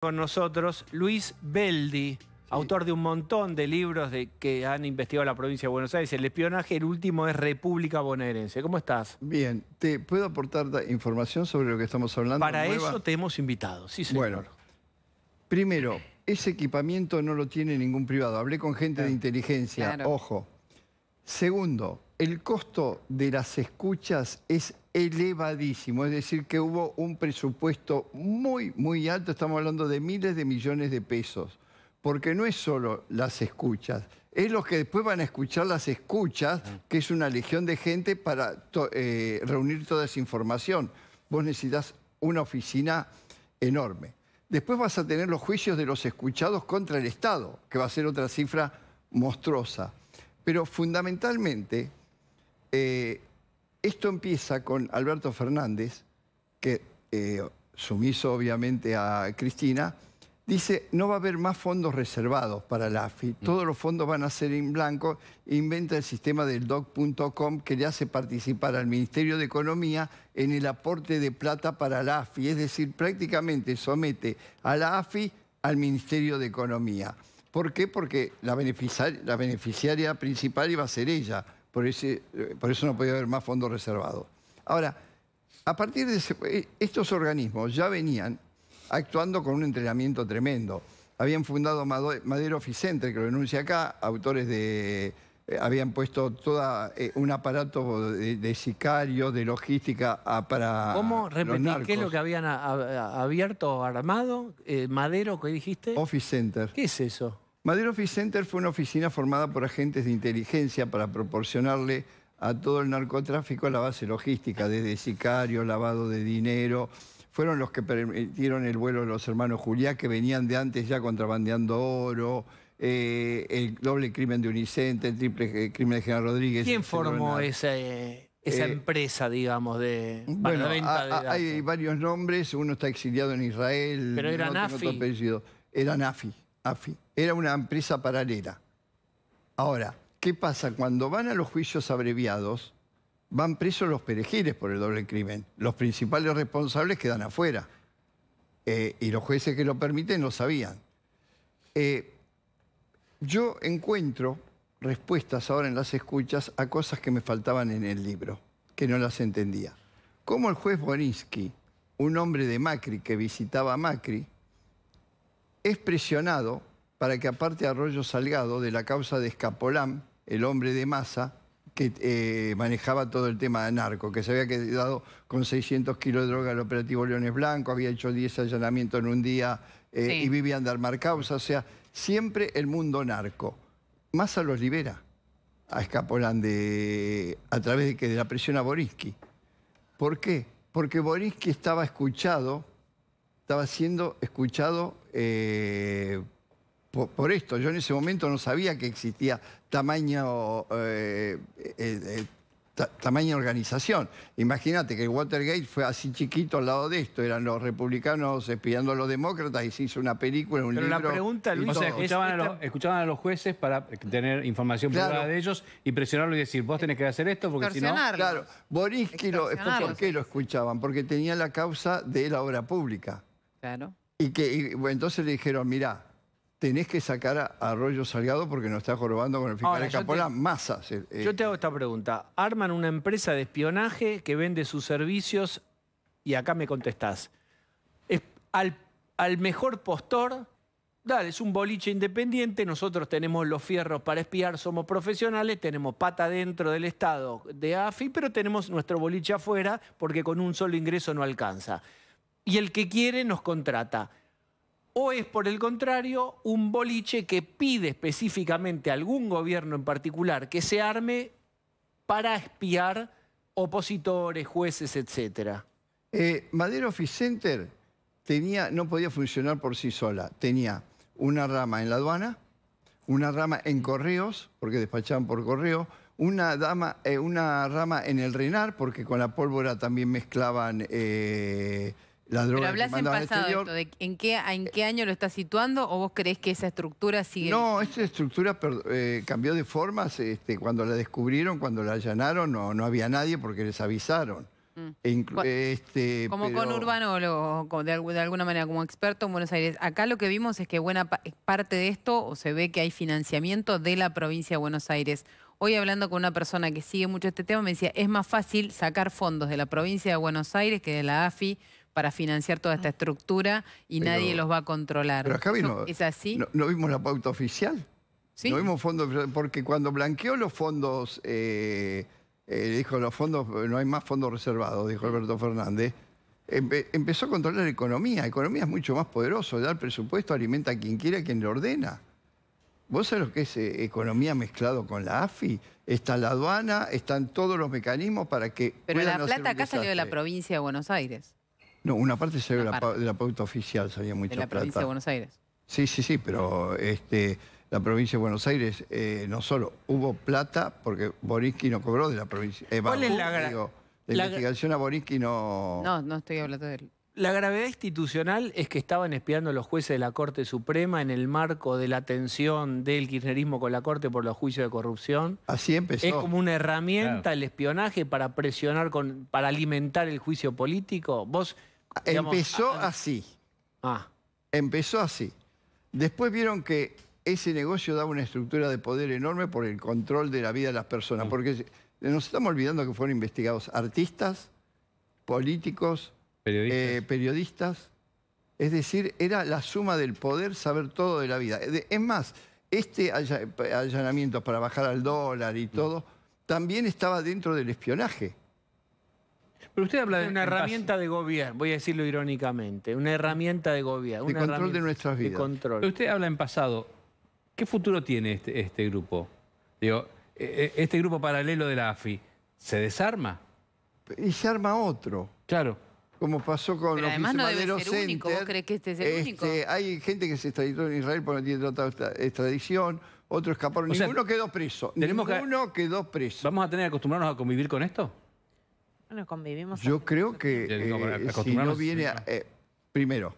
con nosotros Luis Beldi, autor de un montón de libros de, que han investigado la provincia de Buenos Aires. El espionaje, el último es República Bonaerense. ¿Cómo estás? Bien, ¿te puedo aportar información sobre lo que estamos hablando? Para eso te hemos invitado, sí señor. Bueno, primero, ese equipamiento no lo tiene ningún privado. Hablé con gente de inteligencia, ojo. Segundo, el costo de las escuchas es elevadísimo, es decir, que hubo un presupuesto muy, muy alto, estamos hablando de miles de millones de pesos, porque no es solo las escuchas, es los que después van a escuchar las escuchas, que es una legión de gente para eh, reunir toda esa información. Vos necesitas una oficina enorme. Después vas a tener los juicios de los escuchados contra el Estado, que va a ser otra cifra monstruosa. Pero fundamentalmente, eh, esto empieza con Alberto Fernández, que, eh, sumiso obviamente a Cristina, dice, no va a haber más fondos reservados para la AFI, mm. todos los fondos van a ser en blanco, inventa el sistema del doc.com que le hace participar al Ministerio de Economía en el aporte de plata para la AFI, es decir, prácticamente somete a la AFI al Ministerio de Economía. ¿Por qué? Porque la beneficiaria principal iba a ser ella por, eh, por eso no podía haber más fondos reservados. Ahora, a partir de eh, estos organismos ya venían actuando con un entrenamiento tremendo. Habían fundado Madero Center, que lo denuncia acá, autores de... Eh, habían puesto todo un aparato de, sicario, de logística para ¿Cómo? Repetir, ¿qué es lo que habían abierto, armado? ¿Madero, qué dijiste? Office Center. ¿Qué es eso? Madero Office Center fue una oficina formada por agentes de inteligencia para proporcionarle a todo el narcotráfico la base logística, desde sicario, lavado de dinero. Fueron los que permitieron el vuelo de los hermanos Juliá, que venían de antes ya contrabandeando oro, eh, el doble crimen de Unicente, el triple eh, crimen de General Rodríguez. ¿Quién formó esa, eh, esa empresa, digamos, de bueno, venta de Hay varios nombres, uno está exiliado en Israel. Pero era Nafi. Era Nafi. Era una empresa paralela. Ahora, ¿qué pasa? Cuando van a los juicios abreviados, van presos los perejiles por el doble crimen. Los principales responsables quedan afuera. Eh, y los jueces que lo permiten lo sabían. Eh, yo encuentro respuestas ahora en las escuchas a cosas que me faltaban en el libro, que no las entendía. Como el juez Borinsky, un hombre de Macri que visitaba Macri, es presionado para que aparte Arroyo Salgado de la causa de Escapolán, el hombre de masa que eh, manejaba todo el tema de narco, que se había quedado con 600 kilos de droga al operativo Leones Blanco, había hecho 10 allanamientos en un día eh, y vivían de armar causa. O sea, siempre el mundo narco. Massa los libera a Escapolán de, a través de, que de la presión a Borinsky. ¿Por qué? Porque Boriski estaba escuchado estaba siendo escuchado eh, por, esto. Yo en ese momento no sabía que existía tamaño, eh, eh, eh organización. Imagínate que el Watergate fue así chiquito al lado de esto. Eran los republicanos espiando a los demócratas y se hizo una película, un libro. Pero la pregunta, o sea, escuchaban, a los, jueces para tener información privada de ellos y presionarlos y decir, vos tenés que hacer esto porque si no... Claro, ¿por qué lo escuchaban? Porque tenía la causa de la obra pública. Y que entonces le dijeron, mira, tenés que sacar a Arroyo Salgado porque nos está jorobando con el fiscal eh, yo te hago esta pregunta. Arman una empresa de espionaje que vende sus servicios y acá me contestás. al, mejor postor, dale, es un boliche independiente, nosotros tenemos los fierros para espiar, somos profesionales, tenemos pata dentro del Estado de AFI, pero tenemos nuestro boliche afuera porque con un solo ingreso no alcanza y el que quiere nos contrata. O es, por el contrario, un boliche que pide específicamente a algún gobierno en particular que se arme para espiar opositores, jueces, etc. Eh, Madero Office Center no podía funcionar por sí sola. Tenía una rama en la aduana, una rama en mm. correos, porque despachaban por correo, eh, una, rama en el Renar, porque con la pólvora también mezclaban... Eh, pero hablas en pasado en, qué, año lo estás situando o vos crees que esa estructura sigue? No, esa estructura eh, cambió de formas. Este, cuando la descubrieron, cuando la allanaron, no, había nadie porque les avisaron. Mm. E este, como con urbanólogo, de, de, alguna manera, como experto en Buenos Aires. Acá lo que vimos es que buena parte de esto, o se ve que hay financiamiento de la provincia de Buenos Aires. Hoy hablando con una persona que sigue mucho este tema, me decía, es más fácil sacar fondos de la provincia de Buenos Aires que de la AFI, para financiar toda esta ah. estructura y nadie los va a controlar. Pero acá ¿Es así? No, vimos la pauta oficial? Sí. No vimos fondos, porque cuando blanqueó los fondos, eh, eh, dijo los fondos, no hay más fondos reservados, dijo Alberto Fernández, empezó a controlar la economía. La economía es mucho más poderoso, da el presupuesto, alimenta a quien quiera, a quien le ordena. ¿Vos sabés lo que es eh, economía mezclado con la AFI? Está la aduana, están todos los mecanismos para que... Pero la plata acá salió de la provincia de Buenos Aires. No, una parte salió de la pauta oficial, salía mucha plata. De la provincia de Buenos Aires. Sí, sí, sí, pero este, la provincia de Buenos Aires eh, no solo hubo plata, porque Borinsky no cobró de la provincia. Eh, ¿Cuál es la gravedad? la investigación a Borinsky no... No, no estoy hablando de él. La gravedad institucional es que estaban espiando los jueces de la Corte Suprema en el marco de la tensión del kirchnerismo con la Corte por los juicios de corrupción. Así empezó. Es como una herramienta el espionaje para presionar, con, para alimentar el juicio político. Vos Empezó así. Ah. Empezó así. Después vieron que ese negocio daba una estructura de poder enorme por el control de la vida de las personas. Mm. Porque nos estamos olvidando que fueron investigados artistas, políticos, periodistas. Eh, periodistas. Es decir, era la suma del poder saber todo de la vida. Eh, es más, este allanamiento para bajar al dólar y mm. todo, también estaba dentro del espionaje. Pero usted habla de una herramienta de gobierno, voy a decirlo irónicamente, una herramienta de gobierno. De control de nuestras vidas. usted habla en pasado. ¿Qué futuro tiene este, este grupo? Digo, e, e, este grupo paralelo de la AFI, ¿se desarma? Y se arma otro. Claro como pasó con los además no debe ¿Vos crees que este es el único? Este, hay gente que se extraditó en Israel porque no tiene tratado extradición, otros escaparon, ninguno quedó preso. ninguno que... quedó preso. ¿Vamos a tener que acostumbrarnos a convivir con esto? Bueno, convivimos. Yo creo que eh, si no viene... Eh, primero,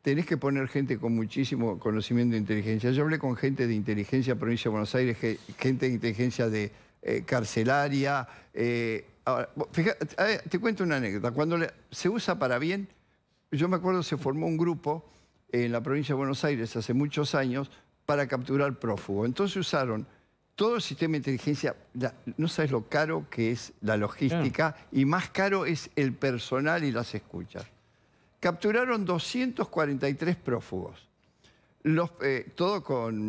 tenés que poner gente con muchísimo conocimiento de inteligencia. Yo hablé con gente de inteligencia provincia de Buenos Aires, gente de inteligencia de eh, carcelaria. fíjate, te cuento una anécdota. Cuando se usa para bien, yo me acuerdo se formó un grupo en la provincia de Buenos Aires hace muchos años para capturar prófugos. Entonces usaron todo el sistema de inteligencia, no sabes lo caro que es la logística y más caro es el personal y las escuchas. Capturaron 243 prófugos, los, eh, todo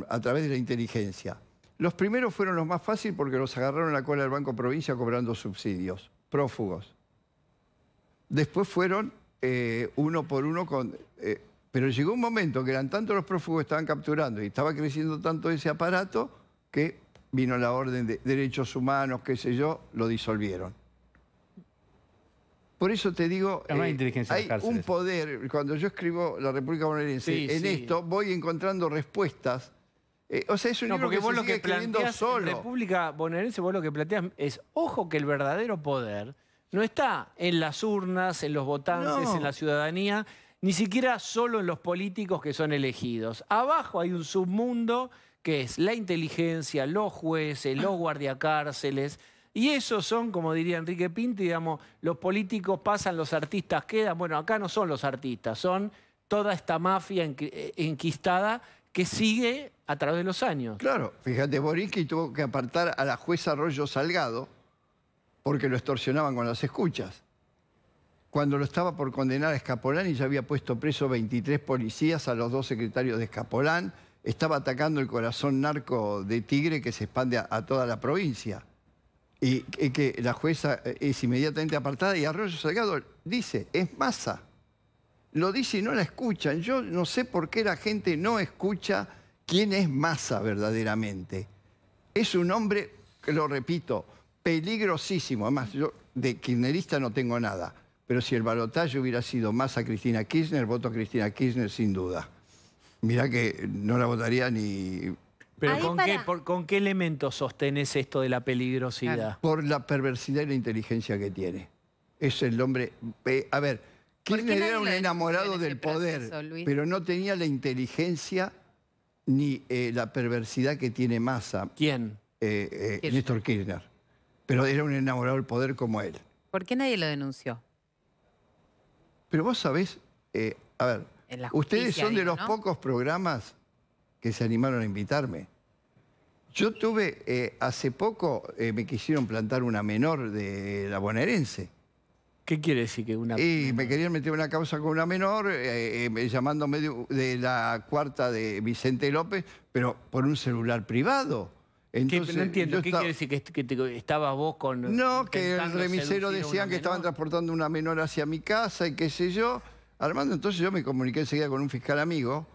a través de la inteligencia. Los primeros fueron los más fáciles porque los agarraron a la cola del Banco Provincia cobrando subsidios, prófugos. Después fueron eh, uno por uno con... Eh, pero llegó un momento que eran tantos los prófugos que estaban capturando y estaba creciendo tanto ese aparato que vino la orden de derechos humanos, qué sé yo, lo disolvieron. Por eso te digo, eh, hay, un poder, cuando yo escribo La República Bonaerense, en esto voy encontrando respuestas. Eh, o sea, es un libro que vos lo que solo. La República Bonaerense, vos lo que planteas es, ojo que el verdadero poder no está en las urnas, en los votantes, en la ciudadanía, ni siquiera solo en los políticos que son elegidos. Abajo hay un submundo que es la inteligencia, los jueces, los guardiacárceles. Y esos son, como diría Enrique Pinti, digamos, los políticos pasan, los artistas quedan. Bueno, acá no son los artistas, son toda esta mafia eh, enquistada que sigue a través de los años. Claro, fíjate, Boriski tuvo que apartar a la jueza Arroyo Salgado porque lo extorsionaban con las escuchas. Cuando lo estaba por condenar a Escapolán y ya había puesto preso 23 policías, a los dos secretarios de Escapolán, estaba atacando el corazón narco de Tigre que se expande a, toda la provincia. Y, que la jueza eh, es inmediatamente apartada y Arroyo Salgado dice, es masa. Lo dice y no la escuchan. Yo no sé por qué la gente no escucha quién es masa verdaderamente. Es un hombre, lo repito, peligrosísimo. Además, yo de kirchnerista no tengo nada. Pero si el balotaje hubiera sido masa Cristina Kirchner, voto a Cristina Kirchner sin duda mirá que no la votaría ni... ¿Pero ¿con, qué, con qué elementos sostenes esto de la peligrosidad? Por la perversidad y la inteligencia que tiene. Es el hombre... Eh, a ver, Kirchner era un enamorado del poder, pero no tenía la inteligencia ni eh, la perversidad que tiene Massa. ¿Quién? Eh, Néstor Kirchner. Pero era un enamorado del poder como él. ¿Por qué nadie lo denunció? Pero vos sabés, a ver, Ustedes son de los pocos programas que se animaron a invitarme. Yo tuve, eh, hace poco eh, me quisieron plantar una menor de la bonaerense. ¿Qué quiere decir que una Y me querían meter una causa con una menor, eh, llamándome de, la cuarta de Vicente López, pero por un celular privado. Entonces, no entiendo, ¿qué quiere decir que, estaba estabas vos con... No, que el remisero decían que estaban transportando una menor hacia mi casa y qué sé yo. Armando, entonces yo me comuniqué enseguida con un fiscal amigo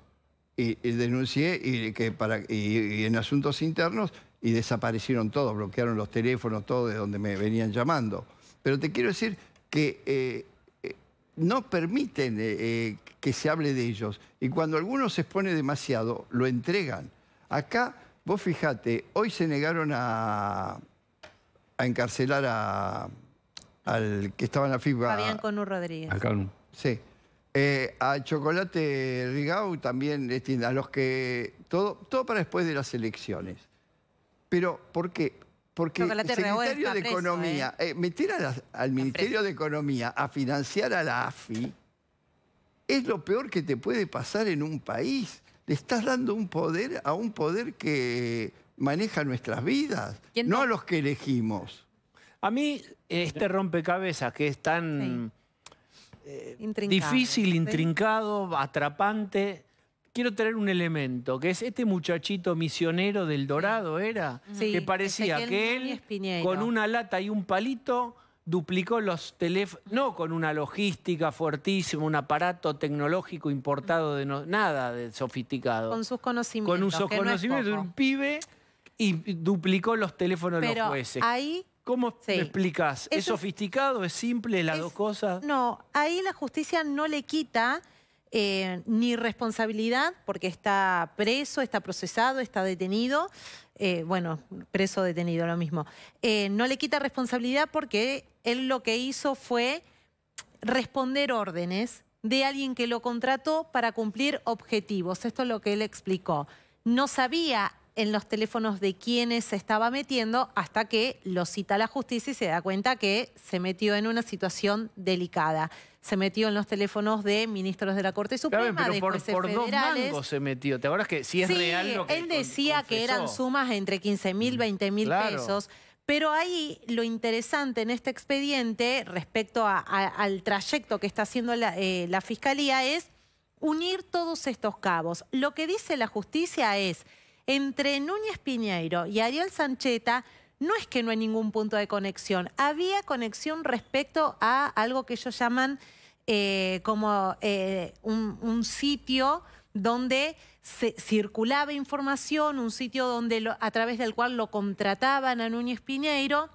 y, denuncié y, que para, en asuntos internos y desaparecieron todos, bloquearon los teléfonos, todos de donde me venían llamando. Pero te quiero decir que eh, eh, no permiten eh, que se hable de ellos. Y cuando alguno se expone demasiado, lo entregan. Acá, vos fijate, hoy se negaron a, encarcelar al que estaba en la FIBA. Fabián un Rodríguez. Sí. Eh, a Chocolate Rigau también, este, a los que... Todo, todo para después de las elecciones. Pero, ¿por qué? Porque el ¿eh? Eh, ministerio de Economía, meter al Ministerio de Economía a financiar a la AFI es lo peor que te puede pasar en un país. Le estás dando un poder a un poder que maneja nuestras vidas, no a los que elegimos. A mí este rompecabezas que es tan difícil, intrincado, atrapante. Quiero traer un elemento, que es este muchachito misionero del Dorado, ¿era? Sí, que parecía que él, con una lata y un palito, duplicó los teléfonos, no con una logística fuertísima, un aparato tecnológico importado de nada de sofisticado. Con sus conocimientos. Con sus conocimientos un pibe y duplicó los teléfonos de los jueces. Ahí ¿Cómo explicas? ¿Es, sofisticado? ¿Es simple las dos cosas? No, ahí la justicia no le quita eh, ni responsabilidad porque está preso, está procesado, está detenido. Eh, bueno, preso, detenido, lo mismo. Eh, no le quita responsabilidad porque él lo que hizo fue responder órdenes de alguien que lo contrató para cumplir objetivos. Esto es lo que él explicó. No sabía en los teléfonos de quienes se estaba metiendo hasta que lo cita la justicia y se da cuenta que se metió en una situación delicada. Se metió en los teléfonos de ministros de la Corte Suprema, pero de por, dos se metió. ¿Te acuerdas que si es real lo que él decía que eran sumas entre 15 mil, 20 mm, mil pesos. Pero ahí lo interesante en este expediente respecto al trayecto que está haciendo eh, la Fiscalía es unir todos estos cabos. Lo que dice la justicia es entre Núñez Piñeiro y Ariel Sancheta no es que no hay ningún punto de conexión. Había conexión respecto a algo que ellos llaman eh, como eh, un, sitio donde se circulaba información, un sitio donde a través del cual lo contrataban a Núñez Piñeiro.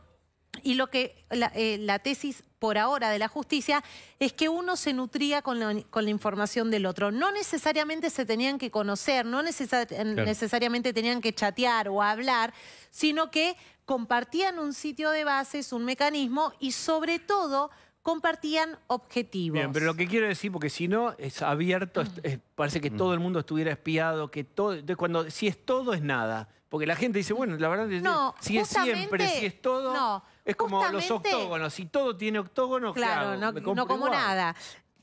Y lo que la, eh, tesis por ahora de la justicia es que uno se nutría con la, con la información del otro. No necesariamente se tenían que conocer, no necesariamente tenían que chatear o hablar, sino que compartían un sitio de bases, un mecanismo y sobre todo compartían objetivos. Bien, pero lo que quiero decir, porque si no es abierto, parece que mm. todo el mundo estuviera espiado, que todo, cuando si es todo es nada, porque la gente dice, bueno, la verdad no, es siempre, si es todo... Es como los octógonos, si todo tiene octógonos, claro, no, como nada.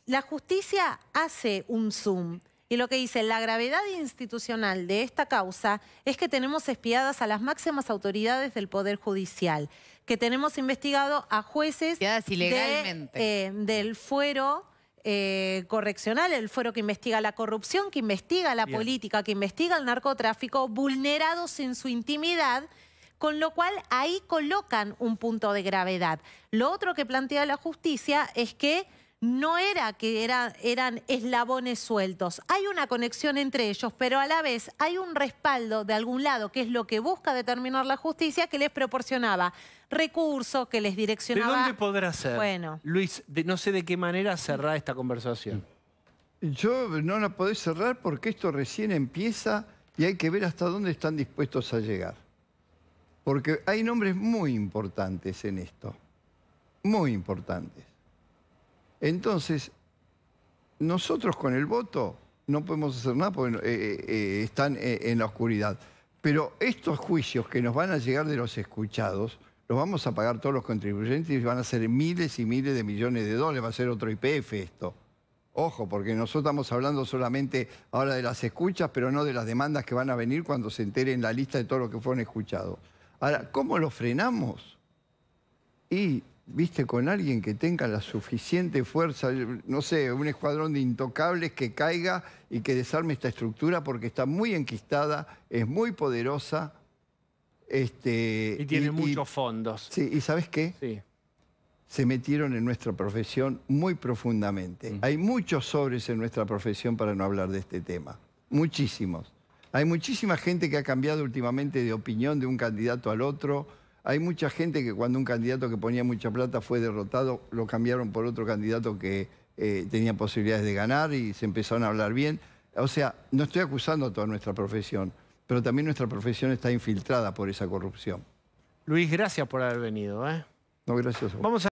La justicia hace un zoom. Y lo que dice la gravedad institucional de esta causa es que tenemos espiadas a las máximas autoridades del Poder Judicial, que tenemos investigado a jueces ilegalmente. Eh, del fuero eh, correccional, el fuero que investiga la corrupción, que investiga la política, que investiga el narcotráfico, vulnerados en su intimidad con lo cual ahí colocan un punto de gravedad. Lo otro que plantea la justicia es que no era que eran eslabones sueltos. Hay una conexión entre ellos, pero a la vez hay un respaldo de algún lado, que es lo que busca determinar la justicia, que les proporcionaba recursos, que les direccionaba... ¿De dónde podrá ser? Bueno. Luis, no sé de qué manera cerrar esta conversación. Yo no la podés cerrar porque esto recién empieza y hay que ver hasta dónde están dispuestos a llegar. Porque hay nombres muy importantes en esto, muy importantes. Entonces, nosotros con el voto no podemos hacer nada porque eh, eh, eh, están en la oscuridad. Pero estos juicios que nos van a llegar de los escuchados, los vamos a pagar todos los contribuyentes y van a ser miles y miles de millones de dólares, va a ser otro IPF esto. Ojo, porque nosotros estamos hablando solamente ahora de las escuchas, pero no de las demandas que van a venir cuando se entere en la lista de todo lo que fueron escuchados. Ahora, ¿cómo lo frenamos? Y, viste, con alguien que tenga la suficiente fuerza, no sé, un escuadrón de intocables que caiga y que desarme esta estructura porque está muy enquistada, es muy poderosa. Este, y tiene muchos fondos. Sí, y ¿sabes qué? Sí se metieron en nuestra profesión muy profundamente. Mm. Hay muchos sobres en nuestra profesión para no hablar de este tema, muchísimos. Hay muchísima gente que ha cambiado últimamente de opinión de un candidato al otro. Hay mucha gente que cuando un candidato que ponía mucha plata fue derrotado, lo cambiaron por otro candidato que eh, tenía posibilidades de ganar y se empezaron a hablar bien. O sea, no estoy acusando a toda nuestra profesión, pero también nuestra profesión está infiltrada por esa corrupción. Luis, gracias por haber venido. ¿eh? No, gracias Vamos a